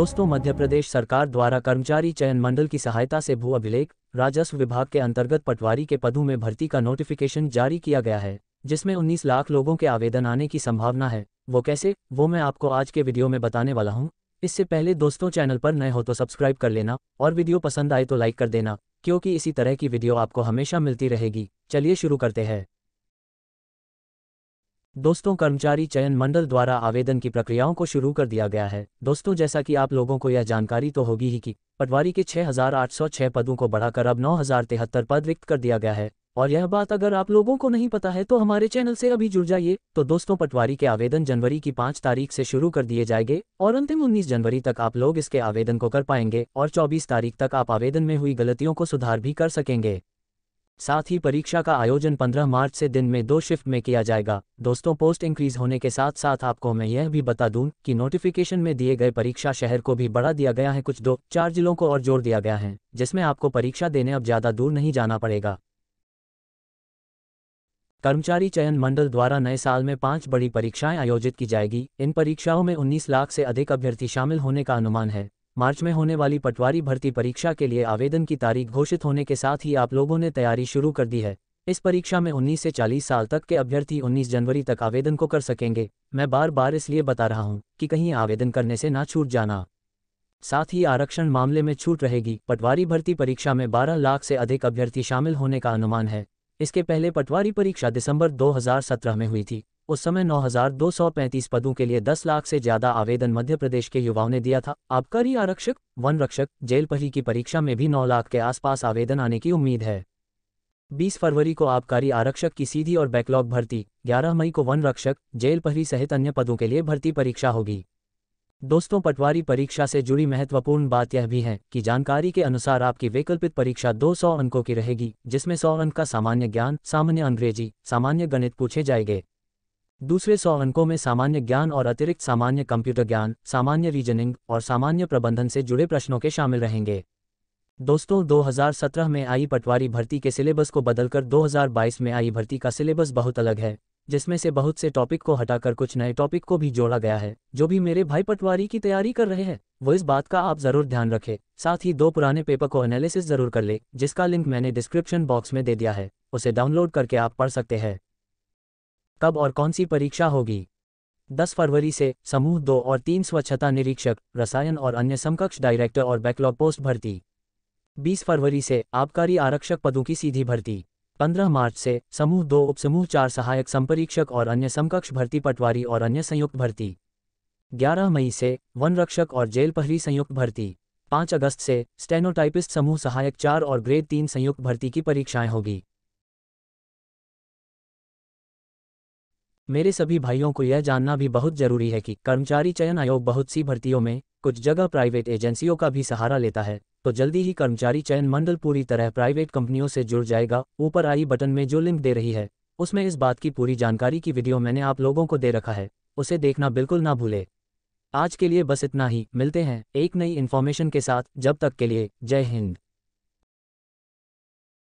दोस्तों मध्य प्रदेश सरकार द्वारा कर्मचारी चयन मंडल की सहायता से भू अभिलेख राजस्व विभाग के अंतर्गत पटवारी के पदों में भर्ती का नोटिफिकेशन जारी किया गया है जिसमें 19 लाख लोगों के आवेदन आने की संभावना है वो कैसे वो मैं आपको आज के वीडियो में बताने वाला हूँ इससे पहले दोस्तों चैनल पर नए हो तो सब्सक्राइब कर लेना और वीडियो पसंद आए तो लाइक कर देना क्योंकि इसी तरह की वीडियो आपको हमेशा मिलती रहेगी चलिए शुरू करते हैं दोस्तों कर्मचारी चयन मंडल द्वारा आवेदन की प्रक्रियाओं को शुरू कर दिया गया है दोस्तों जैसा कि आप लोगों को यह जानकारी तो होगी ही कि पटवारी के 6,806 पदों को बढ़ाकर अब नौ पद रिक्त कर दिया गया है और यह बात अगर आप लोगों को नहीं पता है तो हमारे चैनल से अभी जुड़ जाइए तो दोस्तों पटवारी के आवेदन जनवरी की पाँच तारीख से शुरू कर दिए जाएंगे और अंतिम उन्नीस जनवरी तक आप लोग इसके आवेदन को कर पाएंगे और चौबीस तारीख तक आप आवेदन में हुई गलतियों को सुधार भी कर सकेंगे साथ ही परीक्षा का आयोजन 15 मार्च से दिन में दो शिफ्ट में किया जाएगा दोस्तों पोस्ट इंक्रीज होने के साथ साथ आपको मैं यह भी बता दूं कि नोटिफिकेशन में दिए गए परीक्षा शहर को भी बढ़ा दिया गया है कुछ दो चार जिलों को और जोड़ दिया गया है जिसमें आपको परीक्षा देने अब ज्यादा दूर नहीं जाना पड़ेगा कर्मचारी चयन मंडल द्वारा नए साल में पांच बड़ी परीक्षाएं आयोजित की जाएगी इन परीक्षाओं में 19 लाख से अधिक अभ्यर्थी शामिल होने का अनुमान है मार्च में होने वाली पटवारी भर्ती परीक्षा के लिए आवेदन की तारीख घोषित होने के साथ ही आप लोगों ने तैयारी शुरू कर दी है इस परीक्षा में 19 से 40 साल तक के अभ्यर्थी 19 जनवरी तक आवेदन को कर सकेंगे मैं बार बार इसलिए बता रहा हूं कि कहीं आवेदन करने से ना छूट जाना साथ ही आरक्षण मामले में छूट रहेगी पटवारी भर्ती परीक्षा में 12 लाख से अधिक अभ्यर्थी शामिल होने का अनुमान है इसके पहले पटवारी परीक्षा दिसंबर 2017 में हुई थी उस समय 9,235 पदों के लिए 10 लाख से ज्यादा आवेदन मध्य प्रदेश के युवाओं ने दिया था आबकारी आरक्षक वन रक्षक जेल पहली की परीक्षा में भी 9 लाख के आसपास आवेदन आने की उम्मीद है 20 फरवरी को आबकारी आरक्षक की सीधी और बैकलॉग भर्ती 11 मई को वन रक्षक जेल पहली सहित अन्य पदों के लिए भर्ती परीक्षा होगी दोस्तों पटवारी परीक्षा से जुड़ी महत्वपूर्ण बात यह भी है कि जानकारी के अनुसार आपकी वैकल्पिक परीक्षा 200 अंकों की रहेगी जिसमें 100 अंक का सामान्य ज्ञान सामान्य अंग्रेजी सामान्य गणित पूछे जाएंगे दूसरे सौ अंकों में सामान्य ज्ञान और अतिरिक्त सामान्य कंप्यूटर ज्ञान सामान्य रीजनिंग और सामान्य प्रबंधन से जुड़े प्रश्नों के शामिल रहेंगे दोस्तों 2017 में आई पटवारी भर्ती के सिलेबस को बदलकर 2022 में आई भर्ती का सिलेबस बहुत अलग है जिसमें से बहुत से टॉपिक को हटाकर कुछ नए टॉपिक को भी जोड़ा गया है जो भी मेरे भाई पटवारी की तैयारी कर रहे हैं वो इस बात का आप जरूर ध्यान रखें साथ ही दो पुराने पेपर को एनालिसिस जरूर कर ले जिसका लिंक मैंने डिस्क्रिप्शन बॉक्स में दे दिया है उसे डाउनलोड करके आप पढ़ सकते हैं कब और कौन सी परीक्षा होगी 10 फरवरी से समूह दो और तीन स्वच्छता निरीक्षक रसायन और अन्य समकक्ष डायरेक्टर और बैकलॉग पोस्ट भर्ती 20 फरवरी से आबकारी आरक्षक पदों की सीधी भर्ती 15 मार्च से समूह दो उप समूह चार सहायक संपरीक्षक और अन्य समकक्ष भर्ती पटवारी और अन्य संयुक्त भर्ती 11 मई से वन रक्षक और जेल पहरी संयुक्त भर्ती 5 अगस्त से स्टेनोटाइपिस्ट समूह सहायक चार और ग्रेड तीन संयुक्त भर्ती की परीक्षाएं होगी मेरे सभी भाइयों को यह जानना भी बहुत जरूरी है कि कर्मचारी चयन आयोग बहुत सी भर्तियों में कुछ जगह प्राइवेट एजेंसियों का भी सहारा लेता है तो जल्दी ही कर्मचारी चयन मंडल पूरी तरह प्राइवेट कंपनियों से जुड़ जाएगा ऊपर आई बटन में जो लिंक दे रही है उसमें इस बात की पूरी जानकारी की वीडियो मैंने आप लोगों को दे रखा है उसे देखना बिल्कुल ना भूले आज के लिए बस इतना ही मिलते हैं एक नई इन्फॉर्मेशन के साथ जब तक के लिए जय हिंद